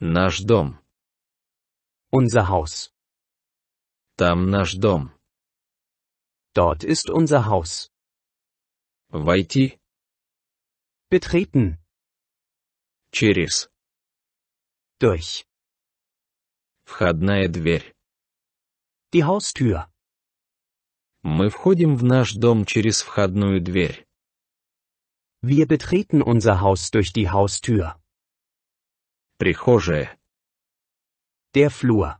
Наш дом. Unser Haus. Там наш дом. Dort ist unser Haus. Войти. Betreten. Через. Durch. Входная дверь. Die Haustür. Мы входим в наш дом через входную дверь. Wir betreten unser Haus durch die Haustür. прихожая. Der Flur.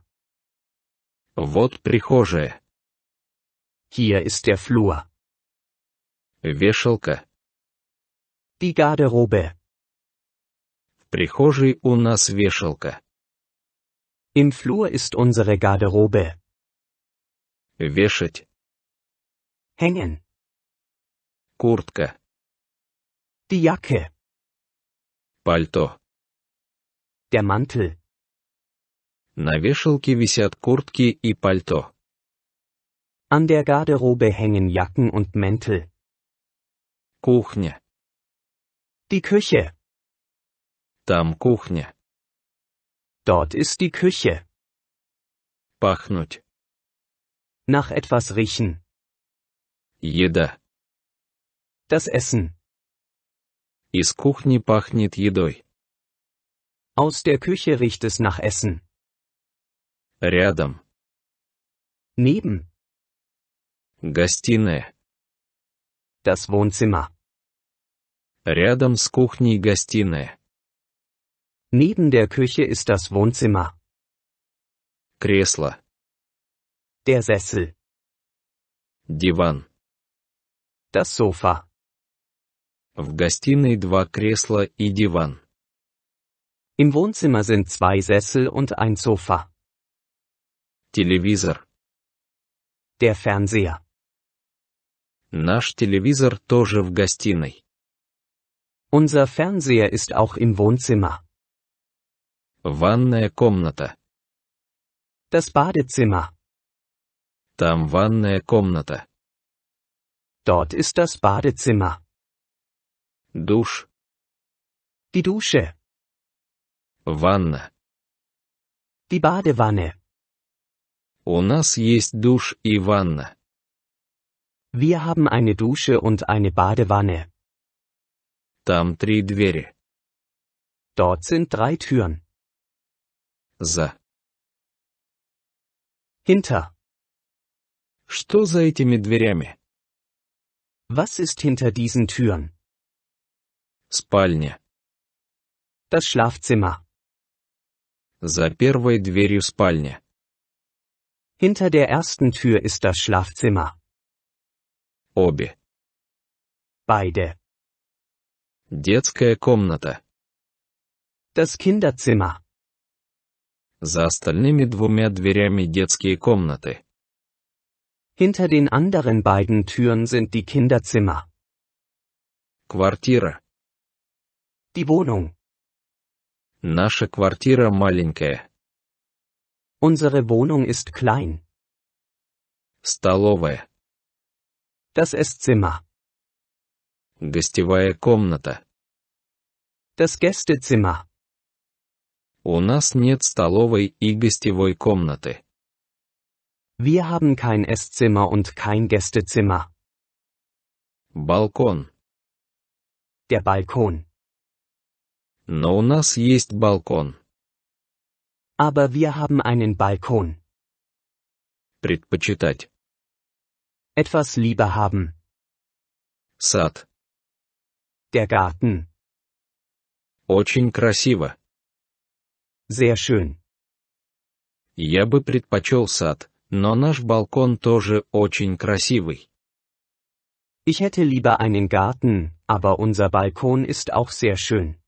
Вот прихожая. Hier ist der Flur. Вешалка. Die Garderobe. В прихожей у нас вешалка. Im Flur ist unsere Garderobe. Вешать. Hängen. Куртка. Die Jacke. Пальто. Der Mantel. На вешалке висят куртки и пальто. An der Garderobe hängen Jacken und Mäntel. Кухня. Die Küche. Там кухня. Dort ist die Küche. Пахнуть. Nach etwas riechen. Еда. Das Essen. Из кухни пахнет едой. Aus der Küche riecht es nach Essen. Рядом. Neben. Гостиная. Das Wohnzimmer. Рядом с кухней гостиная. Neben der Küche ist das Wohnzimmer. Кресло. Der Sessel. Диван. Das Sofa. В гостиной два кресла и диван. Im Wohnzimmer sind zwei Sessel und ein Sofa. Televisor. Der Fernseher. Наш телевизор тоже в гостиной. Unser Fernseher ist auch im Wohnzimmer. Ванная комната. Das Badezimmer. Там ванная комната. Dort ist das Badezimmer. Душ. Die Dusche. Ванна. Die Badewanne. У нас есть душ и ванна. Wir haben eine Dusche und eine Badewanne. Там три двери. Dort sind drei Türen. За. Hinter. Что за этими дверями? Was ist hinter diesen Türen? Спальня. Das Schlafzimmer. За первой дверью спальня. Hinter der ersten Tür ist das Schlafzimmer. Обе. Beide. Детская комната. Das Kinderzimmer. За остальными двумя дверями детские комнаты. Hinter den anderen beiden Türen sind die Kinderzimmer. Quartiere. Die Wohnung. Наша квартира маленькая. Unsere Wohnung ist klein. Столовая. Das Esszimmer. Гостевая комната. Das Gästezimmer. У нас нет столовой и гостевой комнаты. Wir haben kein Esszimmer und kein Gästezimmer. Балкон. Der Balkon. Но у нас есть балкон. Aber wir haben einen Balkon. Предпочитать. Etwas lieber haben. Сад. Der Garten. Очень красиво. Sehr schön. Я бы предпочел сад, но наш балкон тоже очень красивый. Ich hätte lieber einen Garten, aber unser Balkon ist auch sehr schön.